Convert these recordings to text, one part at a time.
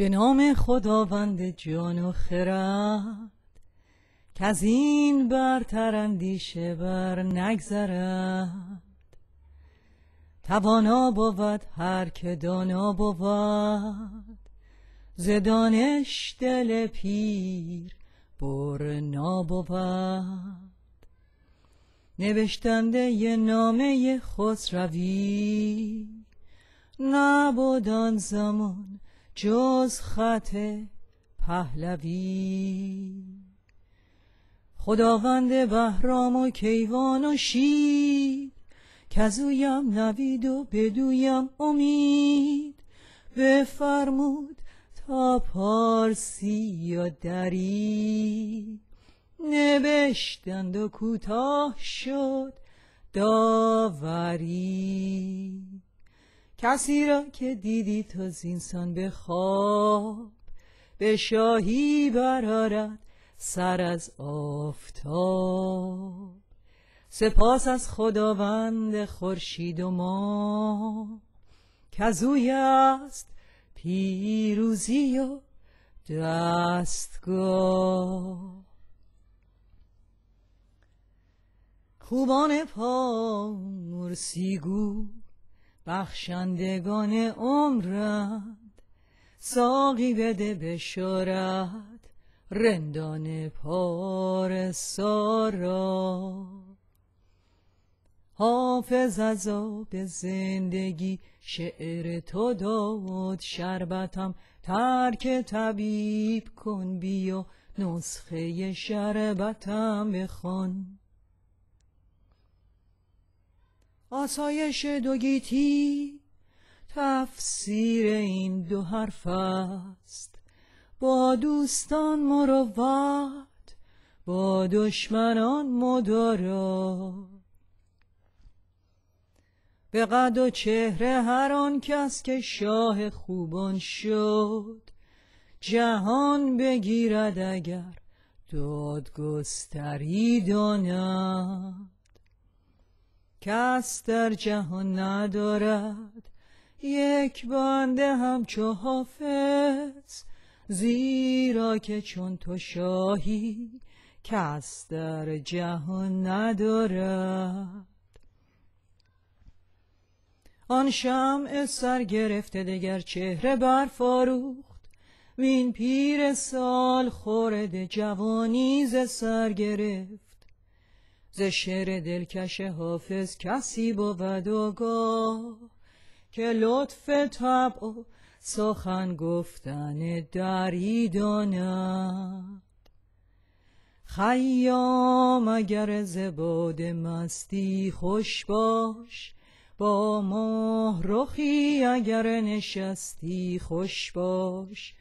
به نام خداوند جان و خرد که از این برتر اندیشه بر نگذرد توانا بود هر که دانا بود ز دانش دل پیر برنا بود نوشتنده نامه خسروی نبود زمان جز خط پهلوی خداوند بهرام و کیوان و شید کزویم نوید و بدویم امید بفرمود تا پارسی و دری نوشتند و کوتاه شد داوری کسی را که دیدی تا زینسان به خواب به شاهی برارد سر از آفتاب سپاس از خداوند خورشید و ما کزوی است پیروزی و دستگاه خوبان پا گوش بخشندگان عمرند ساقی بده بشارت رندان پارسارا حافظ از آب زندگی شعر تو داد شربتم ترک طبیب کن بیا نسخه شربتم بخوان آسایش دو گیتی تفسیر این دو حرف است با دوستان مروت با دشمنان مدارا به قد و چهره هر آن کس که شاه خوبان شد جهان بگیرد اگر دادگستری داند کس در جهان ندارد یک بنده همچو حافظ زیرا که چون تو شاهی کس در جهان ندارد آن شمع سر گرفته دگر چهره برفاروخت وین پیر سال خورده جوانی ز سر گرفت ز شعر دلکش حافظ کسی بود آگاه که لطف طبع و سخن گفتن دری داند خیام اگر زباد مستی خوش باش با ماه رخی اگر نشستی خوش باش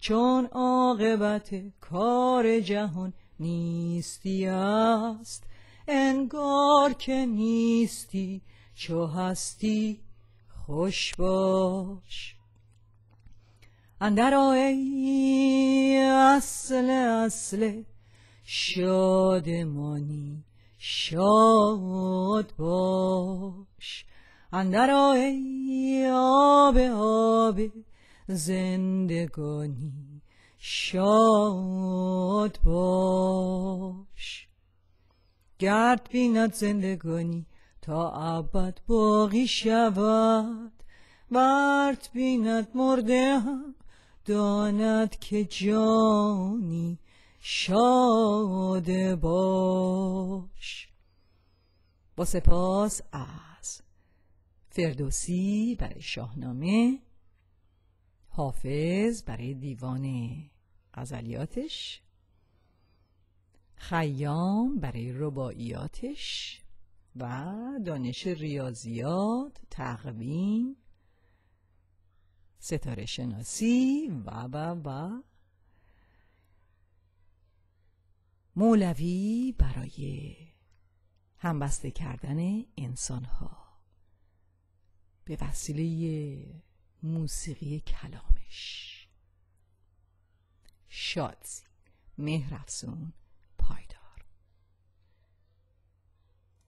چون عاقبت کار جهان نیستی است انگار که نیستی چو هستی خوش باش اندر ای اصل اصل شادمانی شاد باش اندر ای آب آب زندگانی شاد باش گرد بیند زندگانی تا ابد باقی شود ورد بیند مرده داند که جانی شاده باش با سپاس از فردوسی برای شاهنامه حافظ برای دیوان غزلیاتش خیام برای رباعیاتش و دانش ریاضیات، تقویم، ستاره شناسی و و و مولوی برای همبسته کردن انسانها به وسیله موسیقی کلامش شادزی مهرفزون